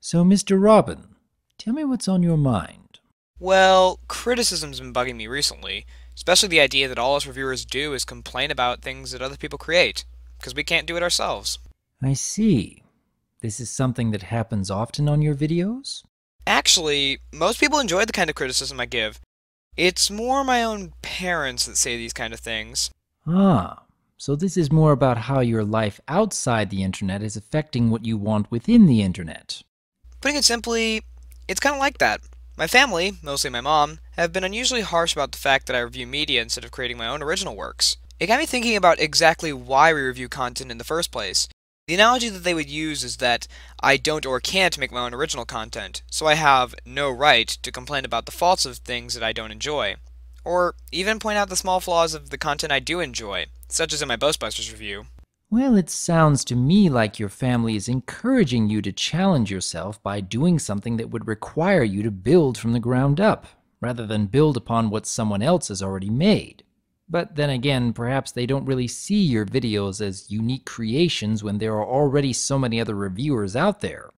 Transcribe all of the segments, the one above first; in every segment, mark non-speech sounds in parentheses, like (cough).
So, Mr. Robin, tell me what's on your mind. Well, criticism's been bugging me recently, especially the idea that all us reviewers do is complain about things that other people create, because we can't do it ourselves. I see. This is something that happens often on your videos? Actually, most people enjoy the kind of criticism I give. It's more my own parents that say these kind of things. Ah, so this is more about how your life outside the internet is affecting what you want within the internet. Putting it simply, it's kind of like that. My family, mostly my mom, have been unusually harsh about the fact that I review media instead of creating my own original works. It got me thinking about exactly why we review content in the first place. The analogy that they would use is that I don't or can't make my own original content, so I have no right to complain about the faults of things that I don't enjoy, or even point out the small flaws of the content I do enjoy, such as in my Ghostbusters review. Well, it sounds to me like your family is encouraging you to challenge yourself by doing something that would require you to build from the ground up, rather than build upon what someone else has already made. But then again, perhaps they don't really see your videos as unique creations when there are already so many other reviewers out there.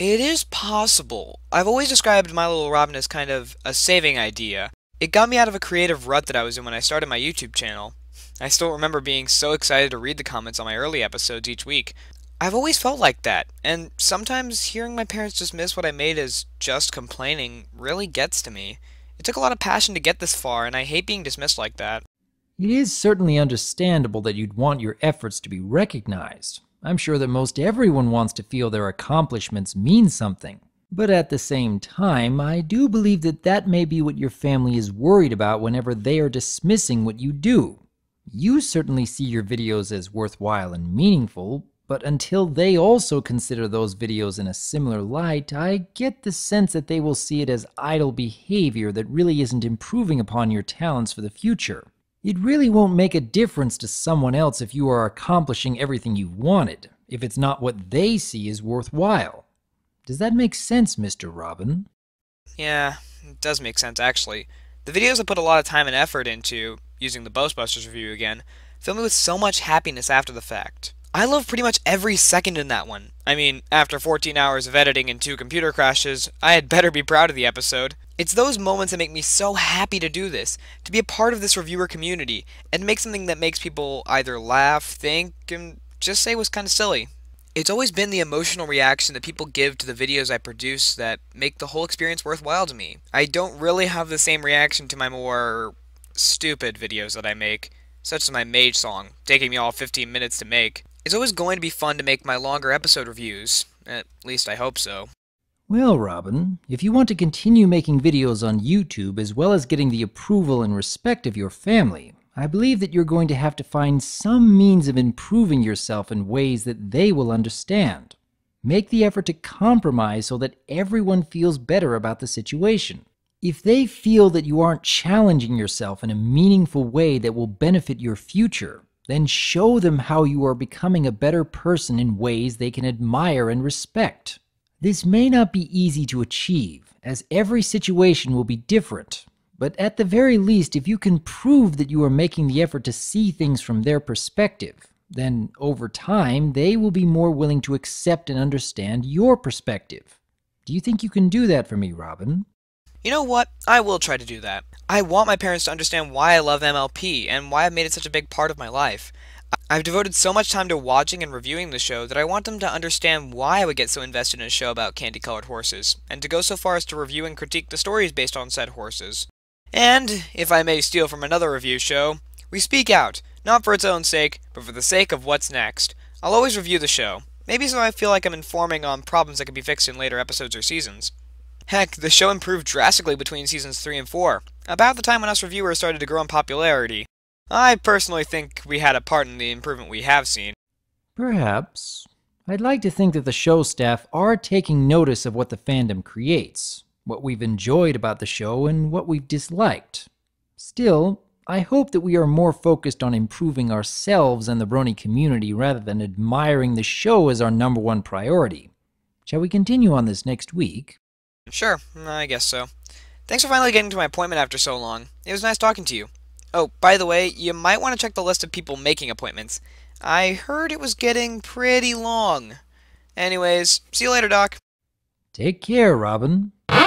It is possible. I've always described My Little Robin as kind of a saving idea. It got me out of a creative rut that I was in when I started my YouTube channel, I still remember being so excited to read the comments on my early episodes each week. I've always felt like that, and sometimes hearing my parents dismiss what I made as just complaining really gets to me. It took a lot of passion to get this far, and I hate being dismissed like that. It is certainly understandable that you'd want your efforts to be recognized. I'm sure that most everyone wants to feel their accomplishments mean something. But at the same time, I do believe that that may be what your family is worried about whenever they are dismissing what you do. You certainly see your videos as worthwhile and meaningful, but until they also consider those videos in a similar light, I get the sense that they will see it as idle behavior that really isn't improving upon your talents for the future. It really won't make a difference to someone else if you are accomplishing everything you wanted, if it's not what they see as worthwhile. Does that make sense, Mr. Robin? Yeah, it does make sense, actually. The videos I put a lot of time and effort into, using the Ghostbusters review again, filled me with so much happiness after the fact. I love pretty much every second in that one. I mean, after 14 hours of editing and two computer crashes, I had better be proud of the episode. It's those moments that make me so happy to do this, to be a part of this reviewer community, and make something that makes people either laugh, think, and just say was kind of silly. It's always been the emotional reaction that people give to the videos I produce that make the whole experience worthwhile to me. I don't really have the same reaction to my more stupid videos that I make, such as my mage song, taking me all 15 minutes to make, it's always going to be fun to make my longer episode reviews. At least I hope so. Well, Robin, if you want to continue making videos on YouTube as well as getting the approval and respect of your family, I believe that you're going to have to find some means of improving yourself in ways that they will understand. Make the effort to compromise so that everyone feels better about the situation. If they feel that you aren't challenging yourself in a meaningful way that will benefit your future, then show them how you are becoming a better person in ways they can admire and respect. This may not be easy to achieve, as every situation will be different, but at the very least, if you can prove that you are making the effort to see things from their perspective, then over time, they will be more willing to accept and understand your perspective. Do you think you can do that for me, Robin? You know what? I will try to do that. I want my parents to understand why I love MLP and why I've made it such a big part of my life. I've devoted so much time to watching and reviewing the show that I want them to understand why I would get so invested in a show about candy colored horses, and to go so far as to review and critique the stories based on said horses. And, if I may steal from another review show, we speak out, not for its own sake, but for the sake of what's next. I'll always review the show, maybe so I feel like I'm informing on problems that could be fixed in later episodes or seasons. Heck, the show improved drastically between seasons 3 and 4, about the time when us reviewers started to grow in popularity. I personally think we had a part in the improvement we have seen. Perhaps. I'd like to think that the show staff are taking notice of what the fandom creates, what we've enjoyed about the show, and what we've disliked. Still, I hope that we are more focused on improving ourselves and the Brony community rather than admiring the show as our number one priority. Shall we continue on this next week? Sure, I guess so. Thanks for finally getting to my appointment after so long. It was nice talking to you. Oh, by the way, you might want to check the list of people making appointments. I heard it was getting pretty long. Anyways, see you later, Doc. Take care, Robin. (sighs)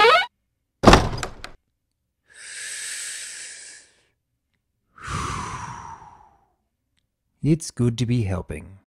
It's good to be helping.